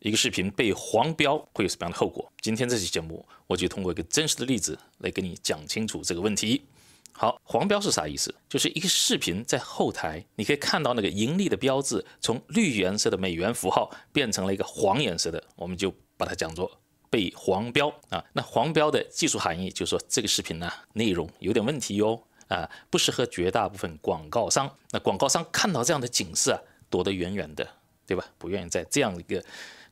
一个视频被黄标会有什么样的后果？今天这期节目，我就通过一个真实的例子来给你讲清楚这个问题。好，黄标是啥意思？就是一个视频在后台，你可以看到那个盈利的标志从绿颜色的美元符号变成了一个黄颜色的，我们就把它讲做被黄标啊。那黄标的技术含义就是说这个视频呢内容有点问题哟啊，不适合绝大部分广告商。那广告商看到这样的警示啊，躲得远远的。对吧？不愿意在这样一个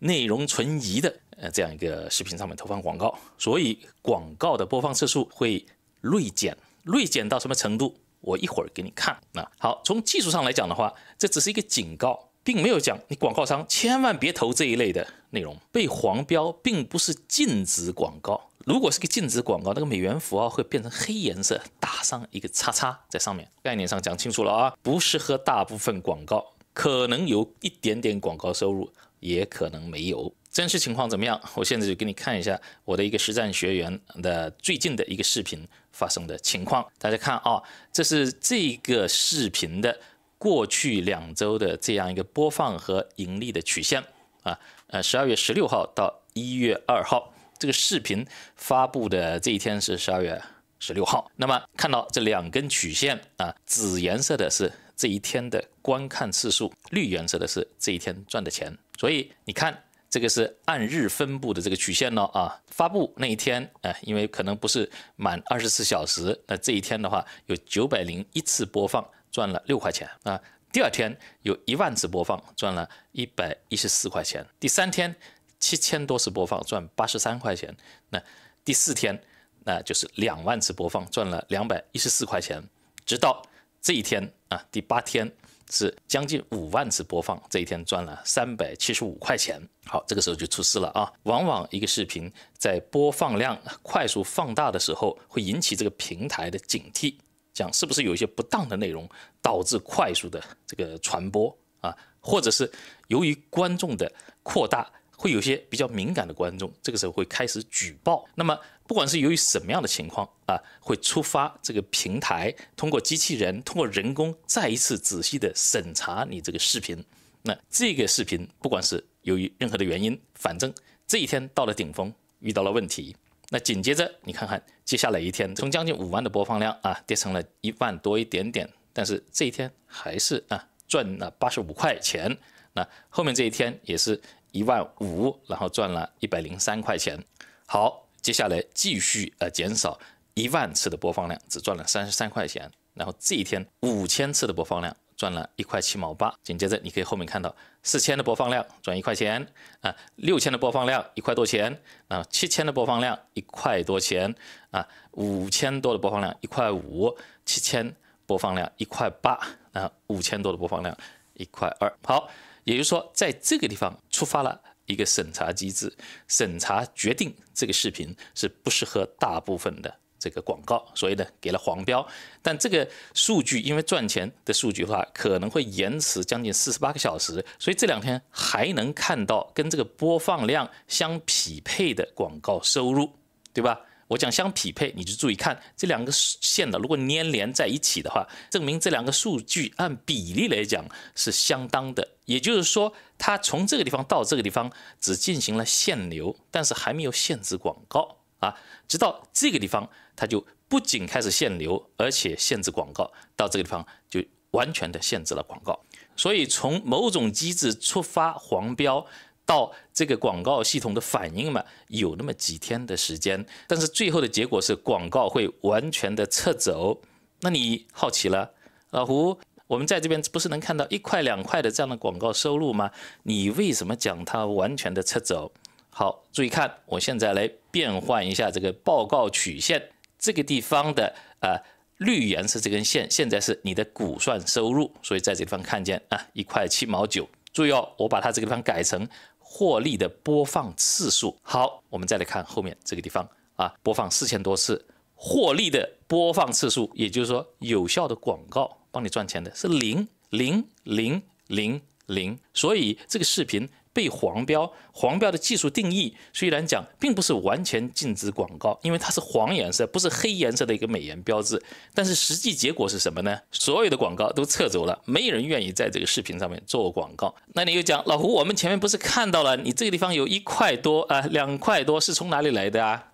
内容存疑的呃这样一个视频上面投放广告，所以广告的播放次数会锐减。锐减到什么程度？我一会儿给你看。那好，从技术上来讲的话，这只是一个警告，并没有讲你广告商千万别投这一类的内容。被黄标并不是禁止广告，如果是个禁止广告，那个美元符号会变成黑颜色，打上一个叉叉在上面。概念上讲清楚了啊，不适合大部分广告。可能有一点点广告收入，也可能没有。真实情况怎么样？我现在就给你看一下我的一个实战学员的最近的一个视频发生的情况。大家看啊，这是这个视频的过去两周的这样一个播放和盈利的曲线啊。呃，十二月十六号到一月二号，这个视频发布的这一天是十二月十六号。那么看到这两根曲线啊，紫颜色的是。这一天的观看次数，绿颜色的是这一天赚的钱。所以你看，这个是按日分布的这个曲线呢，啊。发布那一天，哎，因为可能不是满二十四小时，那这一天的话有九百零一次播放，赚了六块钱啊。第二天有一万次播放，赚了一百一十四块钱。第三天七千多次播放，赚八十三块钱。那第四天那就是两万次播放，赚了两百一十四块钱，直到这一天。啊，第八天是将近五万次播放，这一天赚了三百七十五块钱。好，这个时候就出事了啊！往往一个视频在播放量快速放大的时候，会引起这个平台的警惕，讲是不是有一些不当的内容导致快速的这个传播啊，或者是由于观众的扩大。会有些比较敏感的观众，这个时候会开始举报。那么，不管是由于什么样的情况啊，会触发这个平台通过机器人、通过人工再一次仔细的审查你这个视频。那这个视频不管是由于任何的原因，反正这一天到了顶峰遇到了问题。那紧接着你看看接下来一天，从将近五万的播放量啊，跌成了一万多一点点。但是这一天还是啊赚了八十五块钱。那后面这一天也是。一万五，然后赚了一百零三块钱。好，接下来继续呃减少一万次的播放量，只赚了三十三块钱。然后这一天五千次的播放量赚了一块七毛八。紧接着你可以后面看到四千的播放量赚一块钱啊，六千的播放量一块多钱啊，七千的播放量一块多钱啊，五千多的播放量一块五，七千播放量一块八啊，五千多的播放量一块二。好。也就是说，在这个地方触发了一个审查机制，审查决定这个视频是不适合大部分的这个广告，所以呢，给了黄标。但这个数据因为赚钱的数据化，可能会延迟将近四十八个小时，所以这两天还能看到跟这个播放量相匹配的广告收入，对吧？我讲相匹配，你就注意看这两个线的，如果粘连在一起的话，证明这两个数据按比例来讲是相当的。也就是说，它从这个地方到这个地方只进行了限流，但是还没有限制广告啊，直到这个地方，它就不仅开始限流，而且限制广告，到这个地方就完全的限制了广告。所以从某种机制出发，黄标。到这个广告系统的反应嘛，有那么几天的时间，但是最后的结果是广告会完全的撤走。那你好奇了，老胡，我们在这边不是能看到一块两块的这样的广告收入吗？你为什么讲它完全的撤走？好，注意看，我现在来变换一下这个报告曲线，这个地方的啊绿颜色这根线现在是你的估算收入，所以在这地方看见啊一块七毛九。注意哦，我把它这个地方改成。获利的播放次数，好，我们再来看后面这个地方啊，播放四千多次，获利的播放次数，也就是说有效的广告帮你赚钱的是零零零零零，所以这个视频。被黄标，黄标的技术定义虽然讲并不是完全禁止广告，因为它是黄颜色，不是黑颜色的一个美颜标志，但是实际结果是什么呢？所有的广告都撤走了，没人愿意在这个视频上面做广告。那你又讲老胡，我们前面不是看到了，你这个地方有一块多啊，两块多，是从哪里来的啊？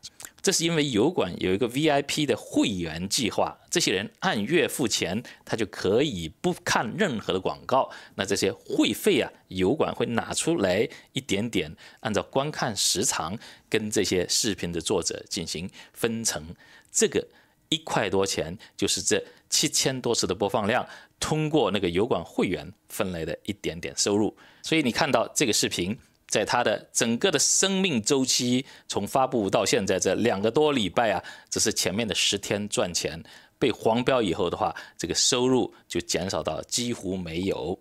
这是因为油管有一个 V I P 的会员计划，这些人按月付钱，他就可以不看任何的广告。那这些会费啊，油管会拿出来一点点，按照观看时长跟这些视频的作者进行分成。这个一块多钱，就是这七千多次的播放量通过那个油管会员分来的一点点收入。所以你看到这个视频。在他的整个的生命周期，从发布到现在这两个多礼拜啊，只是前面的十天赚钱，被黄标以后的话，这个收入就减少到几乎没有。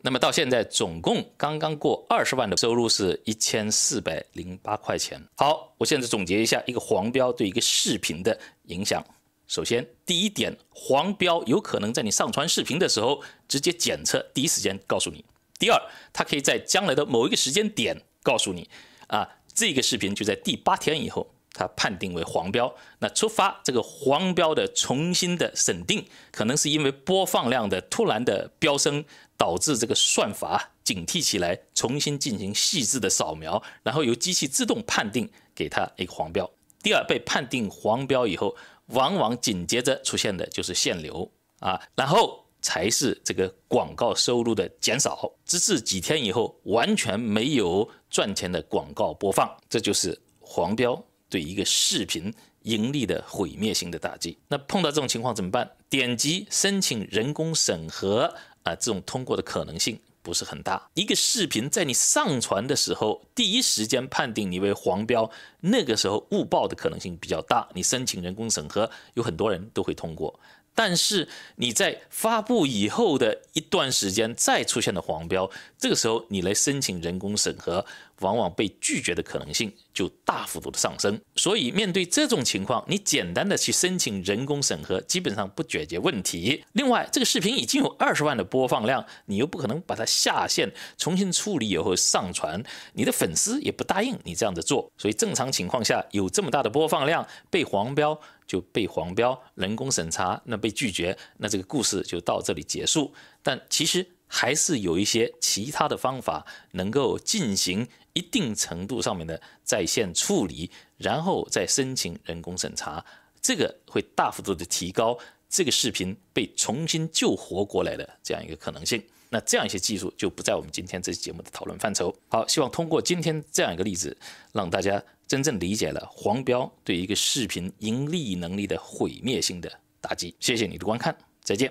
那么到现在总共刚刚过二十万的收入是一千四百零八块钱。好，我现在总结一下一个黄标对一个视频的影响。首先，第一点，黄标有可能在你上传视频的时候直接检测，第一时间告诉你。第二，它可以在将来的某一个时间点告诉你，啊，这个视频就在第八天以后，它判定为黄标。那触发这个黄标的重新的审定，可能是因为播放量的突然的飙升，导致这个算法警惕起来，重新进行细致的扫描，然后由机器自动判定给它一个黄标。第二，被判定黄标以后，往往紧接着出现的就是限流啊，然后。才是这个广告收入的减少，直至几天以后完全没有赚钱的广告播放，这就是黄标对一个视频盈利的毁灭性的打击。那碰到这种情况怎么办？点击申请人工审核啊，这种通过的可能性不是很大。一个视频在你上传的时候，第一时间判定你为黄标，那个时候误报的可能性比较大。你申请人工审核，有很多人都会通过。但是你在发布以后的一段时间再出现的黄标，这个时候你来申请人工审核，往往被拒绝的可能性就大幅度的上升。所以面对这种情况，你简单的去申请人工审核，基本上不解决问题。另外，这个视频已经有二十万的播放量，你又不可能把它下线，重新处理以后上传，你的粉丝也不答应你这样子做。所以正常情况下，有这么大的播放量被黄标。就被黄标人工审查，那被拒绝，那这个故事就到这里结束。但其实还是有一些其他的方法能够进行一定程度上面的在线处理，然后再申请人工审查，这个会大幅度的提高这个视频被重新救活过来的这样一个可能性。那这样一些技术就不在我们今天这期节目的讨论范畴。好，希望通过今天这样一个例子，让大家真正理解了黄标对一个视频盈利能力的毁灭性的打击。谢谢你的观看，再见。